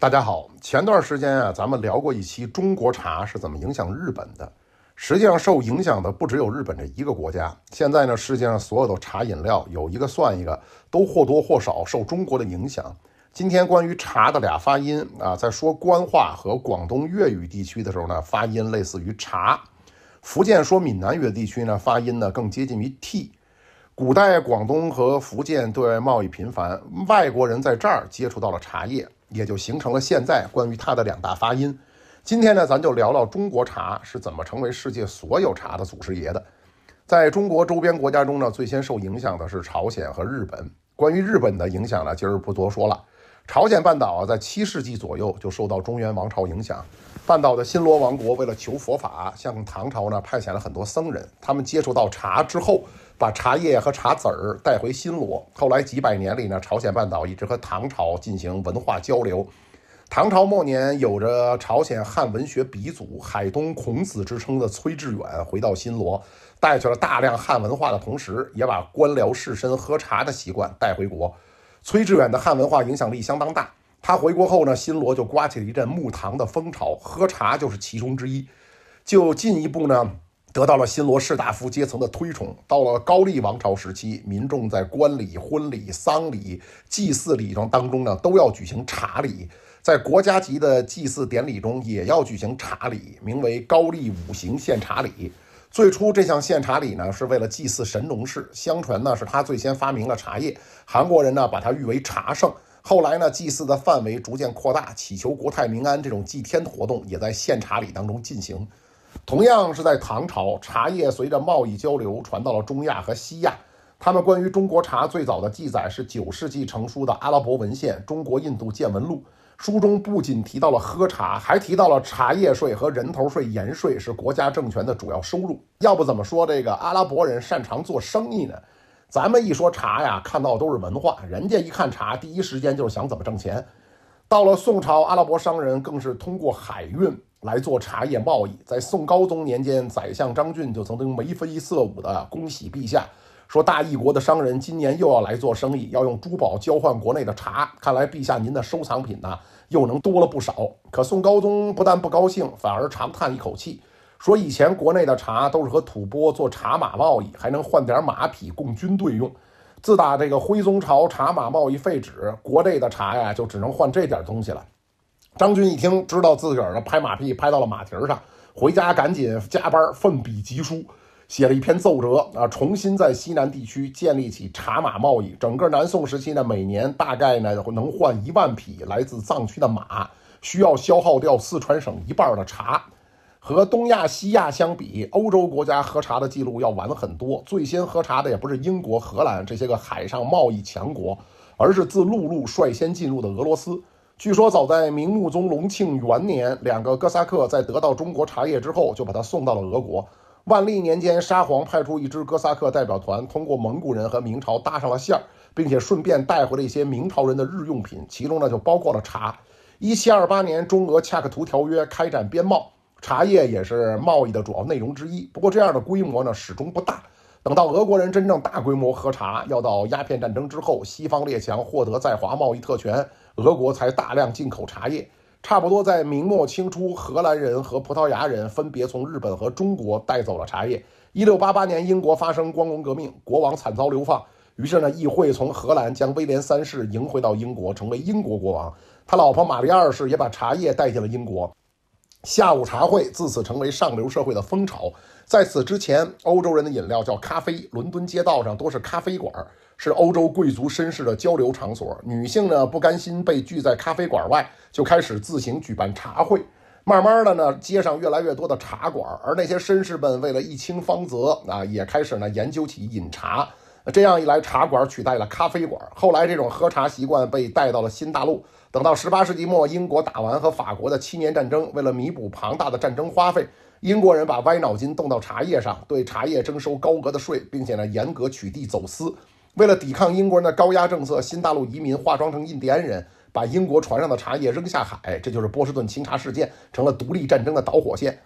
大家好，前段时间啊，咱们聊过一期中国茶是怎么影响日本的。实际上，受影响的不只有日本这一个国家。现在呢，世界上所有的茶饮料有一个算一个，都或多或少受中国的影响。今天关于茶的俩发音啊，在说官话和广东粤语地区的时候呢，发音类似于茶；福建说闽南语的地区呢，发音呢更接近于 t。古代广东和福建对外贸易频繁，外国人在这儿接触到了茶叶。也就形成了现在关于它的两大发音。今天呢，咱就聊聊中国茶是怎么成为世界所有茶的祖师爷的。在中国周边国家中呢，最先受影响的是朝鲜和日本。关于日本的影响呢，今儿不多说了。朝鲜半岛啊，在七世纪左右就受到中原王朝影响。半岛的新罗王国为了求佛法，向唐朝呢派遣了很多僧人。他们接触到茶之后，把茶叶和茶籽儿带回新罗。后来几百年里呢，朝鲜半岛一直和唐朝进行文化交流。唐朝末年，有着“朝鲜汉文学鼻祖”、“海东孔子”之称的崔致远回到新罗，带去了大量汉文化的同时，也把官僚士绅喝茶的习惯带回国。崔致远的汉文化影响力相当大，他回国后呢，新罗就刮起了一阵木堂的风潮，喝茶就是其中之一，就进一步呢得到了新罗士大夫阶层的推崇。到了高丽王朝时期，民众在官礼、婚礼、丧礼、祭祀礼中当中呢都要举行茶礼，在国家级的祭祀典礼中也要举行茶礼，名为高丽五行献茶礼。最初这项献茶礼呢，是为了祭祀神农氏。相传呢，是他最先发明了茶叶。韩国人呢，把他誉为茶圣。后来呢，祭祀的范围逐渐扩大，祈求国泰民安这种祭天活动也在献茶礼当中进行。同样是在唐朝，茶叶随着贸易交流传到了中亚和西亚。他们关于中国茶最早的记载是九世纪成书的阿拉伯文献《中国印度见闻录》。书中不仅提到了喝茶，还提到了茶叶税和人头税、盐税是国家政权的主要收入。要不怎么说这个阿拉伯人擅长做生意呢？咱们一说茶呀，看到的都是文化；人家一看茶，第一时间就是想怎么挣钱。到了宋朝，阿拉伯商人更是通过海运来做茶叶贸易。在宋高宗年间，宰相张俊就曾经眉飞色舞地恭喜陛下。说大义国的商人今年又要来做生意，要用珠宝交换国内的茶。看来陛下您的收藏品呢，又能多了不少。可宋高宗不但不高兴，反而长叹一口气，说：“以前国内的茶都是和吐蕃做茶马贸易，还能换点马匹供军队用。自打这个徽宗朝茶马贸易废止，国内的茶呀，就只能换这点东西了。”张军一听，知道自个儿的拍马屁拍到了马蹄上，回家赶紧加班，奋笔疾书。写了一篇奏折啊，重新在西南地区建立起茶马贸易。整个南宋时期呢，每年大概呢能换一万匹来自藏区的马，需要消耗掉四川省一半的茶。和东亚、西亚相比，欧洲国家喝茶的记录要晚很多。最先喝茶的也不是英国、荷兰这些个海上贸易强国，而是自陆路率先进入的俄罗斯。据说，早在明穆宗隆庆元年，两个哥萨克在得到中国茶叶之后，就把它送到了俄国。万历年间，沙皇派出一支哥萨克代表团，通过蒙古人和明朝搭上了线儿，并且顺便带回了一些明朝人的日用品，其中呢就包括了茶。1728年，中俄恰克图条约开展边贸，茶叶也是贸易的主要内容之一。不过，这样的规模呢始终不大。等到俄国人真正大规模喝茶，要到鸦片战争之后，西方列强获得在华贸易特权，俄国才大量进口茶叶。差不多在明末清初，荷兰人和葡萄牙人分别从日本和中国带走了茶叶。一六八八年，英国发生光荣革命，国王惨遭流放。于是呢，议会从荷兰将威廉三世迎回到英国，成为英国国王。他老婆玛丽二世也把茶叶带进了英国。下午茶会自此成为上流社会的风潮。在此之前，欧洲人的饮料叫咖啡，伦敦街道上多是咖啡馆。是欧洲贵族绅士的交流场所。女性呢不甘心被拒在咖啡馆外，就开始自行举办茶会。慢慢的呢，街上越来越多的茶馆。而那些绅士们为了一清方泽啊，也开始呢研究起饮茶。这样一来，茶馆取代了咖啡馆。后来，这种喝茶习惯被带到了新大陆。等到十八世纪末，英国打完和法国的七年战争，为了弥补庞大的战争花费，英国人把歪脑筋动到茶叶上，对茶叶征收高额的税，并且呢严格取缔走私。为了抵抗英国人的高压政策，新大陆移民化妆成印第安人，把英国船上的茶叶扔下海。这就是波士顿清茶事件，成了独立战争的导火线。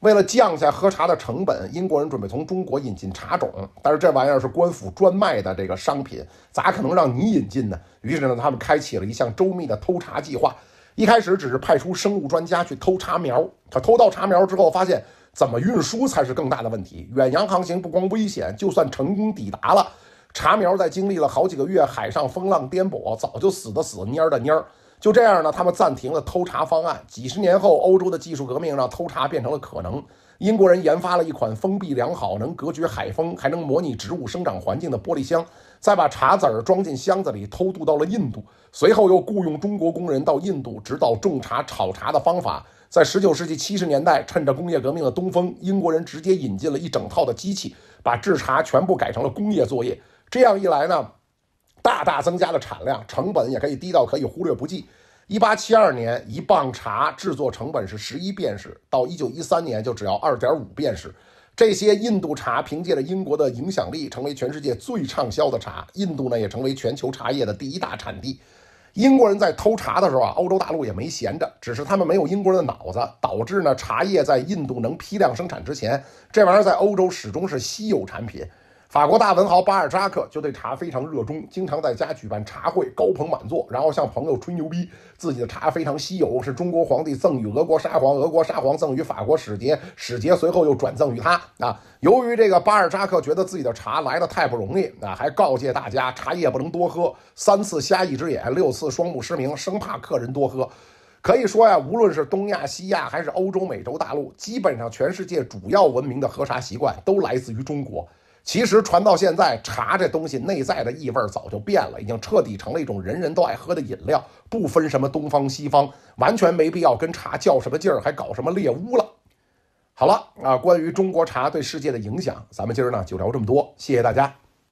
为了降下喝茶的成本，英国人准备从中国引进茶种，但是这玩意儿是官府专卖的这个商品，咋可能让你引进呢？于是呢，他们开启了一项周密的偷茶计划。一开始只是派出生物专家去偷茶苗，可偷到茶苗之后，发现怎么运输才是更大的问题。远洋航行不光危险，就算成功抵达了。茶苗在经历了好几个月海上风浪颠簸，早就死的死，蔫儿的蔫儿。就这样呢，他们暂停了偷茶方案。几十年后，欧洲的技术革命让偷茶变成了可能。英国人研发了一款封闭良好、能隔绝海风，还能模拟植物生长环境的玻璃箱，再把茶籽儿装进箱子里偷渡到了印度。随后又雇佣中国工人到印度指导种茶、炒茶的方法。在19世纪70年代，趁着工业革命的东风，英国人直接引进了一整套的机器，把制茶全部改成了工业作业。这样一来呢，大大增加了产量，成本也可以低到可以忽略不计。一八七二年，一磅茶制作成本是十一便士，到一九一三年就只要二点五便士。这些印度茶凭借着英国的影响力，成为全世界最畅销的茶。印度呢，也成为全球茶叶的第一大产地。英国人在偷茶的时候啊，欧洲大陆也没闲着，只是他们没有英国人的脑子，导致呢，茶叶在印度能批量生产之前，这玩意儿在欧洲始终是稀有产品。法国大文豪巴尔扎克就对茶非常热衷，经常在家举办茶会，高朋满座。然后向朋友吹牛逼，自己的茶非常稀有，是中国皇帝赠与俄国沙皇，俄国沙皇赠与法国使节，使节随后又转赠于他。啊，由于这个巴尔扎克觉得自己的茶来的太不容易，啊，还告诫大家茶叶不能多喝，三次瞎一只眼，六次双目失明，生怕客人多喝。可以说呀，无论是东亚、西亚，还是欧洲、美洲大陆，基本上全世界主要文明的喝茶习惯都来自于中国。其实传到现在，茶这东西内在的异味早就变了，已经彻底成了一种人人都爱喝的饮料，不分什么东方西方，完全没必要跟茶较什么劲儿，还搞什么猎巫了。好了，啊，关于中国茶对世界的影响，咱们今儿呢就聊这么多，谢谢大家。